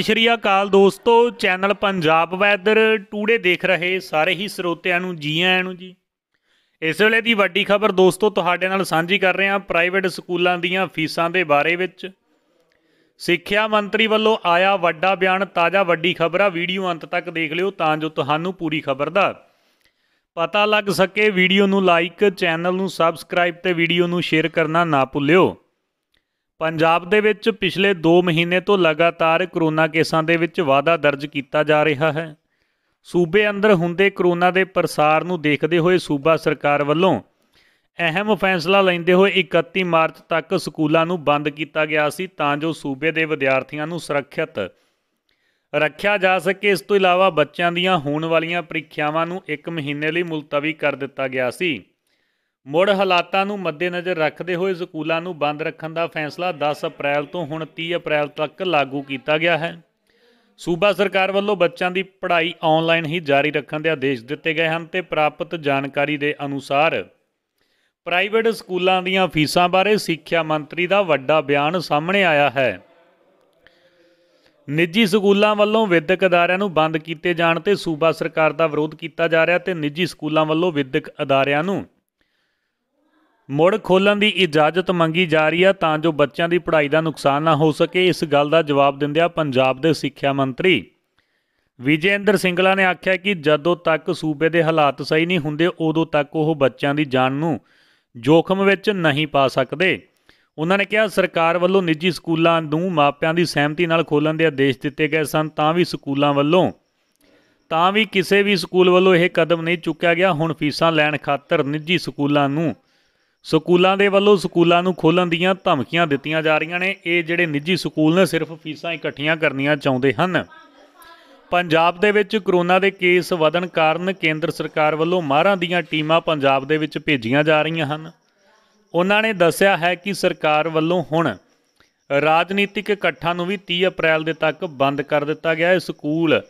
ਸਤਿ ਸ਼੍ਰੀ ਅਕਾਲ ਦੋਸਤੋ channel Punjab weather today ਦੇਖ ਰਹੇ ਸਾਰੇ ਹੀ ਸਰੋਤਿਆਂ ਨੂੰ ਜੀ ਆਇਆਂ ਨੂੰ ਜੀ ਇਸ ਵੇਲੇ ਦੀ ਵੱਡੀ ਖਬਰ ਦੋਸਤੋ ਤੁਹਾਡੇ ਨਾਲ ਸਾਂਝੀ ਕਰ ਰਹੇ ਹਾਂ ਪ੍ਰਾਈਵੇਟ ਸਕੂਲਾਂ ਦੀਆਂ ਫੀਸਾਂ ਦੇ ਬਾਰੇ ਵਿੱਚ ਸਿੱਖਿਆ ਮੰਤਰੀ ਵੱਲੋਂ ਆਇਆ ਵੱਡਾ ਬਿਆਨ ਤਾਜ਼ਾ ਵੱਡੀ ਖਬਰ ਆ ਵੀਡੀਓ ਅੰਤ ਤੱਕ ਦੇਖ ਲਿਓ ਤਾਂ ਜੋ ਤੁਹਾਨੂੰ ਪੂਰੀ ਖਬਰ ਦਾ ਪਤਾ ਲੱਗ ਸਕੇ ਵੀਡੀਓ ਨੂੰ ਲਾਈਕ ਚੈਨਲ ਨੂੰ ਸਬਸਕ੍ਰਾਈਬ ਤੇ ਵੀਡੀਓ ਨੂੰ ਸ਼ੇਅਰ ਕਰਨਾ ਨਾ ਭੁੱਲਿਓ ਪੰਜਾਬ ਦੇ ਵਿੱਚ ਪਿਛਲੇ 2 ਮਹੀਨੇ ਤੋਂ ਲਗਾਤਾਰ ਕਰੋਨਾ ਕੇਸਾਂ ਦੇ ਵਿੱਚ ਵਾਧਾ ਦਰਜ ਕੀਤਾ ਜਾ ਰਿਹਾ ਹੈ ਸੂਬੇ ਅੰਦਰ ਹੁੰਦੇ ਕਰੋਨਾ ਦੇ ਪ੍ਰਸਾਰ ਨੂੰ ਦੇਖਦੇ ਹੋਏ ਸੂਬਾ ਸਰਕਾਰ ਵੱਲੋਂ ਅਹਿਮ ਫੈਸਲਾ ਲੈਂਦੇ ਹੋਏ 31 ਮਾਰਚ ਤੱਕ ਸਕੂਲਾਂ ਨੂੰ ਬੰਦ ਕੀਤਾ ਗਿਆ ਸੀ ਤਾਂ ਜੋ ਸੂਬੇ ਦੇ ਵਿਦਿਆਰਥੀਆਂ ਨੂੰ ਸੁਰੱਖਿਅਤ ਰੱਖਿਆ ਜਾ ਸਕੇ ਇਸ ਤੋਂ ਇਲਾਵਾ ਬੱਚਿਆਂ ਦੀਆਂ ਹੋਣ ਵਾਲੀਆਂ ਪ੍ਰੀਖਿਆਵਾਂ ਨੂੰ 1 ਮਹੀਨੇ ਲਈ ਮੁਲਤਵੀ ਕਰ ਦਿੱਤਾ ਗਿਆ ਸੀ ਮੁੜ ਹਾਲਾਤਾਂ ਨੂੰ ਮੱਦੇਨਜ਼ਰ ਰੱਖਦੇ ਹੋਏ ਸਕੂਲਾਂ ਨੂੰ ਬੰਦ ਰੱਖਣ ਦਾ ਫੈਸਲਾ 10 ਅਪ੍ਰੈਲ ਤੋਂ ਹੁਣ 30 ਅਪ੍ਰੈਲ ਤੱਕ ਲਾਗੂ ਕੀਤਾ ਗਿਆ ਹੈ ਸੂਬਾ ਸਰਕਾਰ ਵੱਲੋਂ ਬੱਚਿਆਂ ਦੀ ਪੜ੍ਹਾਈ ਆਨਲਾਈਨ ਹੀ ਜਾਰੀ ਰੱਖਣ ਦੇ ਆਦੇਸ਼ ਦਿੱਤੇ ਗਏ ਹਨ ਤੇ ਪ੍ਰਾਪਤ ਜਾਣਕਾਰੀ ਦੇ ਅਨੁਸਾਰ ਪ੍ਰਾਈਵੇਟ ਸਕੂਲਾਂ ਦੀਆਂ ਫੀਸਾਂ ਬਾਰੇ ਸਿੱਖਿਆ ਮੰਤਰੀ ਦਾ ਵੱਡਾ ਬਿਆਨ ਸਾਹਮਣੇ ਆਇਆ ਹੈ ਨਿੱਜੀ ਸਕੂਲਾਂ ਵੱਲੋਂ ਵਿਦਿਅਕ ਅਦਾਰਿਆਂ ਨੂੰ ਬੰਦ ਕੀਤੇ ਜਾਣ ਤੇ ਸੂਬਾ ਸਰਕਾਰ ਦਾ ਵਿਰੋਧ ਕੀਤਾ ਜਾ ਰਿਹਾ ਤੇ ਨਿੱਜੀ ਸਕੂਲਾਂ ਵੱਲੋਂ ਵਿਦਿਅਕ ਅਦਾਰਿਆਂ ਨੂੰ ਮੁੜ ਖੋਲਣ ਦੀ ਇਜਾਜ਼ਤ ਮੰਗੀ ਜਾ ਰਹੀ ਆ ਤਾਂ ਜੋ ਬੱਚਿਆਂ ਦੀ ਪੜ੍ਹਾਈ ਦਾ ਨੁਕਸਾਨ ਨਾ ਹੋ ਸਕੇ ਇਸ ਗੱਲ ਦਾ ਜਵਾਬ ਦਿੰਦਿਆਂ ਪੰਜਾਬ ਦੇ ਸਿੱਖਿਆ ਮੰਤਰੀ ਵਿਜੇਂਦਰ ਸਿੰਗਲਾ ਨੇ ਆਖਿਆ ਕਿ ਜਦੋਂ ਤੱਕ ਸੂਬੇ ਦੇ ਹਾਲਾਤ ਸਹੀ ਨਹੀਂ ਹੁੰਦੇ ਉਦੋਂ ਤੱਕ ਉਹ ਬੱਚਿਆਂ ਦੀ ਜਾਨ ਨੂੰ ਜੋਖਮ ਵਿੱਚ ਨਹੀਂ ਪਾ ਸਕਦੇ ਉਹਨਾਂ ਨੇ ਕਿਹਾ ਸਰਕਾਰ ਵੱਲੋਂ ਨਿੱਜੀ ਸਕੂਲਾਂ ਨੂੰ ਮਾਪਿਆਂ ਦੀ ਸਹਿਮਤੀ ਨਾਲ ਖੋਲਣ ਦੇ ਆਦੇਸ਼ ਦਿੱਤੇ ਗਏ ਸਨ ਤਾਂ ਵੀ ਸਕੂਲਾਂ ਵੱਲੋਂ ਤਾਂ ਵੀ ਕਿਸੇ ਵੀ ਸਕੂਲ ਵੱਲੋਂ ਇਹ ਕਦਮ ਨਹੀਂ ਚੁੱਕਿਆ ਗਿਆ ਹੁਣ ਫੀਸਾਂ ਲੈਣ ਖਾਤਰ ਨਿੱਜੀ ਸਕੂਲਾਂ ਨੂੰ ਸਕੂਲਾਂ ਦੇ ਵੱਲੋਂ ਸਕੂਲਾਂ ਨੂੰ ਖੋਲਣ ਦੀਆਂ ਧਮਕੀਆਂ ਦਿੱਤੀਆਂ ਜਾ ਰਹੀਆਂ ਨੇ ਇਹ ਜਿਹੜੇ ਨਿੱਜੀ ਸਕੂਲ ਨੇ ਸਿਰਫ ਫੀਸਾਂ ਇਕੱਠੀਆਂ ਕਰਨੀਆਂ ਚਾਹੁੰਦੇ ਹਨ ਪੰਜਾਬ ਦੇ ਵਿੱਚ ਕਰੋਨਾ ਦੇ ਕੇਸ ਵਧਣ ਕਾਰਨ ਕੇਂਦਰ ਸਰਕਾਰ ਵੱਲੋਂ ਮਾਹਰਾਂ ਦੀਆਂ ਟੀਮਾਂ ਪੰਜਾਬ ਦੇ ਵਿੱਚ ਭੇਜੀਆਂ ਜਾ ਰਹੀਆਂ ਹਨ ਉਹਨਾਂ ਨੇ ਦੱਸਿਆ ਹੈ ਕਿ ਸਰਕਾਰ ਵੱਲੋਂ ਹੁਣ ਰਾਜਨੀਤਿਕ ਇਕੱਠਾਂ ਨੂੰ ਵੀ 30 ਅਪ੍ਰੈਲ ਦੇ ਤੱਕ ਬੰਦ ਕਰ ਦਿੱਤਾ ਗਿਆ ਹੈ ਸਕੂਲ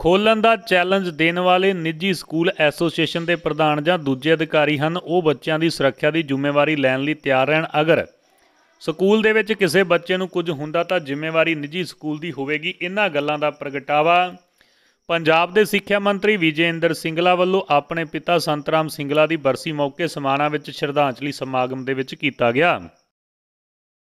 ਖੋਲਣ ਦਾ ਚੈਲੰਜ ਦੇਣ ਵਾਲੇ ਨਿੱਜੀ ਸਕੂਲ ਐਸੋਸੀਏਸ਼ਨ ਦੇ ਪ੍ਰਧਾਨ ਜਾਂ ਦੂਜੇ ਅਧਿਕਾਰੀ ਹਨ ਉਹ ਬੱਚਿਆਂ ਦੀ ਸੁਰੱਖਿਆ ਦੀ ਜ਼ਿੰਮੇਵਾਰੀ ਲੈਣ ਲਈ ਤਿਆਰ ਰਹਿਣ ਅਗਰ ਸਕੂਲ ਦੇ ਵਿੱਚ ਕਿਸੇ ਬੱਚੇ ਨੂੰ ਕੁਝ ਹੁੰਦਾ ਤਾਂ ਜ਼ਿੰਮੇਵਾਰੀ ਨਿੱਜੀ ਸਕੂਲ ਦੀ ਹੋਵੇਗੀ ਇਹਨਾਂ ਗੱਲਾਂ ਦਾ ਪ੍ਰਗਟਾਵਾ ਪੰਜਾਬ ਦੇ ਸਿੱਖਿਆ ਮੰਤਰੀ ਵਿਜੇਂਦਰ ਸਿੰਗਲਾ ਵੱਲੋਂ ਆਪਣੇ ਪਿਤਾ ਸੰਤਰਾਮ ਸਿੰਗਲਾ ਦੀ ਬਰਸੀ ਮੌਕੇ ਸਮਾਨਾ ਵਿੱਚ ਸ਼ਰਧਾਂਜਲੀ ਸਮਾਗਮ ਦੇ ਵਿੱਚ ਕੀਤਾ ਗਿਆ